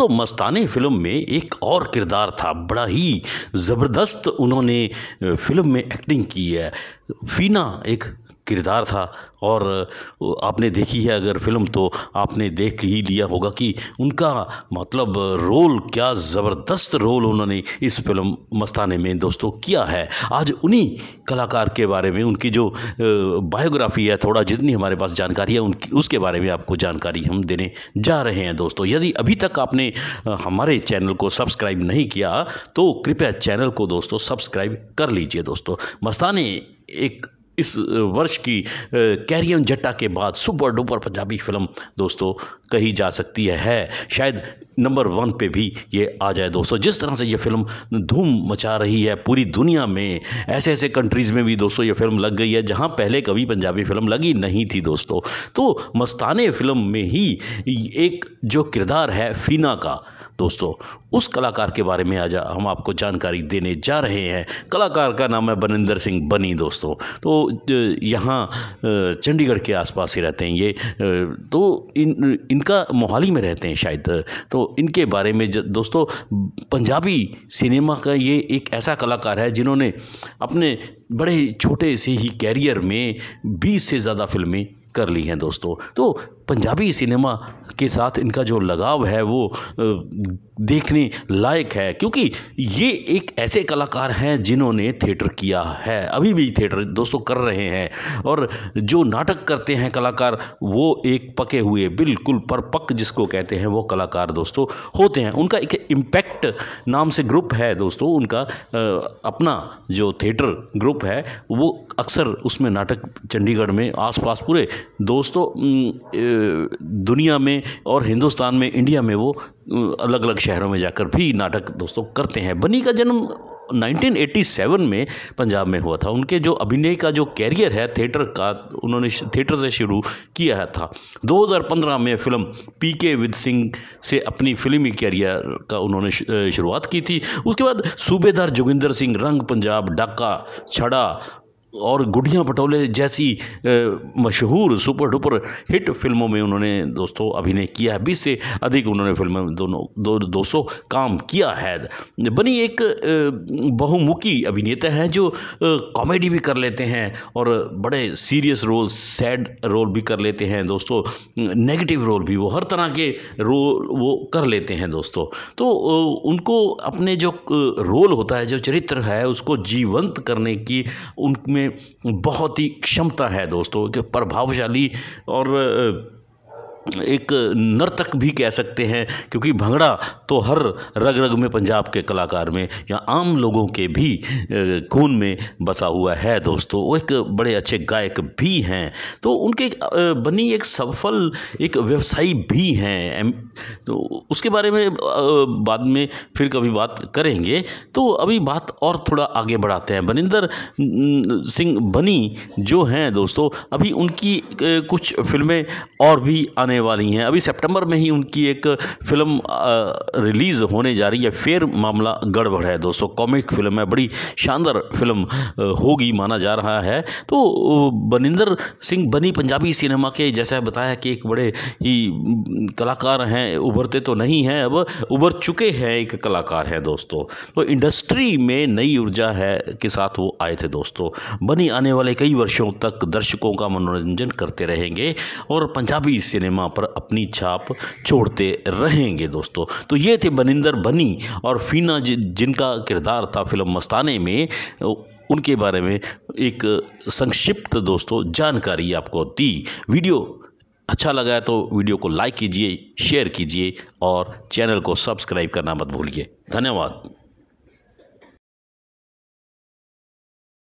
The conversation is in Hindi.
दोस्तों मस्ताने फिल्म में एक और किरदार था बड़ा ही ज़बरदस्त उन्होंने फिल्म में एक्टिंग की है फीना एक किरदार था और आपने देखी है अगर फिल्म तो आपने देख ही लिया होगा कि उनका मतलब रोल क्या ज़बरदस्त रोल उन्होंने इस फिल्म मस्ताने में दोस्तों किया है आज उन्हीं कलाकार के बारे में उनकी जो बायोग्राफी है थोड़ा जितनी हमारे पास जानकारी है उनकी उसके बारे में आपको जानकारी हम देने जा रहे हैं दोस्तों यदि अभी तक आपने हमारे चैनल को सब्सक्राइब नहीं किया तो कृपया चैनल को दोस्तों सब्सक्राइब कर लीजिए दोस्तों मस्ताने एक इस वर्ष की कैरियन जट्टा के बाद सुपर डुपर पंजाबी फिल्म दोस्तों कही जा सकती है शायद नंबर वन पे भी ये आ जाए दोस्तों जिस तरह से ये फिल्म धूम मचा रही है पूरी दुनिया में ऐसे ऐसे कंट्रीज़ में भी दोस्तों ये फिल्म लग गई है जहाँ पहले कभी पंजाबी फिल्म लगी नहीं थी दोस्तों तो मस्ताने फिल्म में ही एक जो किरदार है फीना का दोस्तों उस कलाकार के बारे में आज हम आपको जानकारी देने जा रहे हैं कलाकार का नाम है बनिंदर सिंह बनी दोस्तों तो यहाँ चंडीगढ़ के आसपास ही रहते हैं ये तो इन इनका मोहाली में रहते हैं शायद तो इनके बारे में दोस्तों पंजाबी सिनेमा का ये एक ऐसा कलाकार है जिन्होंने अपने बड़े छोटे से ही कैरियर में 20 से ज़्यादा फिल्में कर ली हैं दोस्तों तो पंजाबी सिनेमा के साथ इनका जो लगाव है वो देखने लायक है क्योंकि ये एक ऐसे कलाकार हैं जिन्होंने थिएटर किया है अभी भी थिएटर दोस्तों कर रहे हैं और जो नाटक करते हैं कलाकार वो एक पके हुए बिल्कुल परपक जिसको कहते हैं वो कलाकार दोस्तों होते हैं उनका एक इम्पैक्ट नाम से ग्रुप है दोस्तों उनका अपना जो थिएटर ग्रुप है वो अक्सर उसमें नाटक चंडीगढ़ में आसपास पूरे दोस्तों दुनिया में और हिंदुस्तान में इंडिया में वो अलग अलग शहरों में जाकर भी नाटक दोस्तों करते हैं बनी का जन्म 1987 में पंजाब में हुआ था उनके जो अभिनय का जो कैरियर है थिएटर का उन्होंने थिएटर से शुरू किया था 2015 में film P K with Singh से अपनी फिल्मी कैरियर का उन्होंने शुरुआत की थी उसके बाद सूबेदार जोगिंदर सिंह रंग पंजाब डाका छड़ा और गुड़िया पटोले जैसी मशहूर सुपर डुपर हिट फिल्मों में उन्होंने दोस्तों अभिनय किया है बीस से अधिक उन्होंने फिल्मों में दोनों दो दोस्तों काम किया है बनी एक बहुमुखी अभिनेता हैं जो कॉमेडी भी कर लेते हैं और बड़े सीरियस रोल सैड रोल भी कर लेते हैं दोस्तों नेगेटिव रोल भी वो हर तरह के रोल वो कर लेते हैं दोस्तों तो उनको अपने जो रोल होता है जो चरित्र है उसको जीवंत करने की उनमें में बहुत ही क्षमता है दोस्तों प्रभावशाली और एक नर्तक भी कह सकते हैं क्योंकि भंगड़ा तो हर रग रग में पंजाब के कलाकार में या आम लोगों के भी खून में बसा हुआ है दोस्तों वो एक बड़े अच्छे गायक भी हैं तो उनके बनी एक सफल एक व्यवसायी भी हैं तो उसके बारे में बाद में फिर कभी बात करेंगे तो अभी बात और थोड़ा आगे बढ़ाते हैं बनिंदर सिंह बनी जो हैं दोस्तों अभी उनकी कुछ फिल्में और भी आने आने वाली हैं अभी सितंबर में ही उनकी एक फिल्म रिलीज़ होने जा रही है फिर मामला गड़बड़ है दोस्तों कॉमिक फिल्म है बड़ी शानदार फिल्म होगी माना जा रहा है तो बनिंदर सिंह बनी पंजाबी सिनेमा के जैसा बताया कि एक बड़े ही कलाकार हैं उभरते तो नहीं हैं अब उभर चुके हैं एक कलाकार हैं दोस्तों तो इंडस्ट्री में नई ऊर्जा है के साथ वो आए थे दोस्तों बनी आने वाले कई वर्षों तक दर्शकों का मनोरंजन करते रहेंगे और पंजाबी सिनेमा सिनेमा पर अपनी छाप छोड़ते रहेंगे दोस्तों तो ये थे बनिंदर बनी और फीना जिनका किरदार था फिल्म मस्ताने में उनके बारे में एक संक्षिप्त दोस्तों जानकारी आपको दी वीडियो अच्छा लगा है तो वीडियो को लाइक कीजिए शेयर कीजिए और चैनल को सब्सक्राइब करना मत भूलिए धन्यवाद